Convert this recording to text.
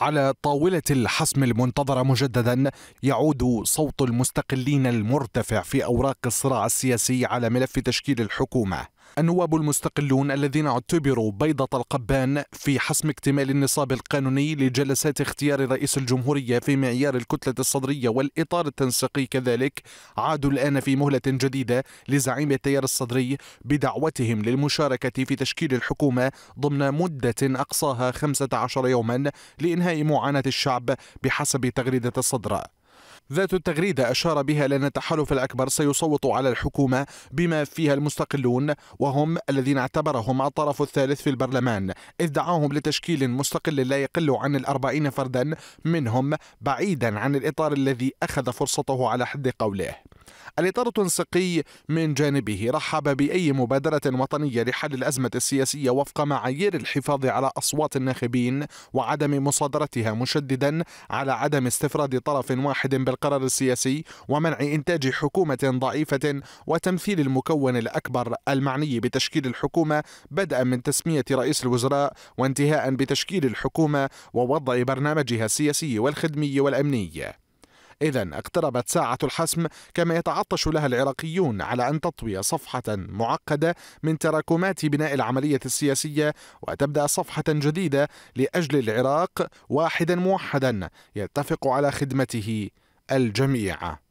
على طاولة الحسم المنتظرة مجددا يعود صوت المستقلين المرتفع في أوراق الصراع السياسي على ملف تشكيل الحكومة النواب المستقلون الذين اعتبروا بيضة القبان في حسم اكتمال النصاب القانوني لجلسات اختيار رئيس الجمهورية في معيار الكتلة الصدرية والإطار التنسيقي كذلك عادوا الآن في مهلة جديدة لزعيم التيار الصدري بدعوتهم للمشاركة في تشكيل الحكومة ضمن مدة أقصاها 15 يوما لإنهاء معاناة الشعب بحسب تغريدة الصدر ذات التغريدة أشار بها لأن التحالف الأكبر سيصوت على الحكومة بما فيها المستقلون وهم الذين اعتبرهم الطرف الثالث في البرلمان إذ دعاهم لتشكيل مستقل لا يقل عن الأربعين فردا منهم بعيدا عن الإطار الذي أخذ فرصته على حد قوله الإطار التنسيقي من جانبه رحب بأي مبادرة وطنية لحل الأزمة السياسية وفق معايير الحفاظ على أصوات الناخبين وعدم مصادرتها مشددا على عدم استفراد طرف واحد بالقرار السياسي ومنع إنتاج حكومة ضعيفة وتمثيل المكون الأكبر المعني بتشكيل الحكومة بدءا من تسمية رئيس الوزراء وانتهاء بتشكيل الحكومة ووضع برنامجها السياسي والخدمي والأمني إذا اقتربت ساعة الحسم كما يتعطش لها العراقيون على أن تطوي صفحة معقدة من تراكمات بناء العملية السياسية وتبدأ صفحة جديدة لأجل العراق واحدا موحدا يتفق على خدمته الجميع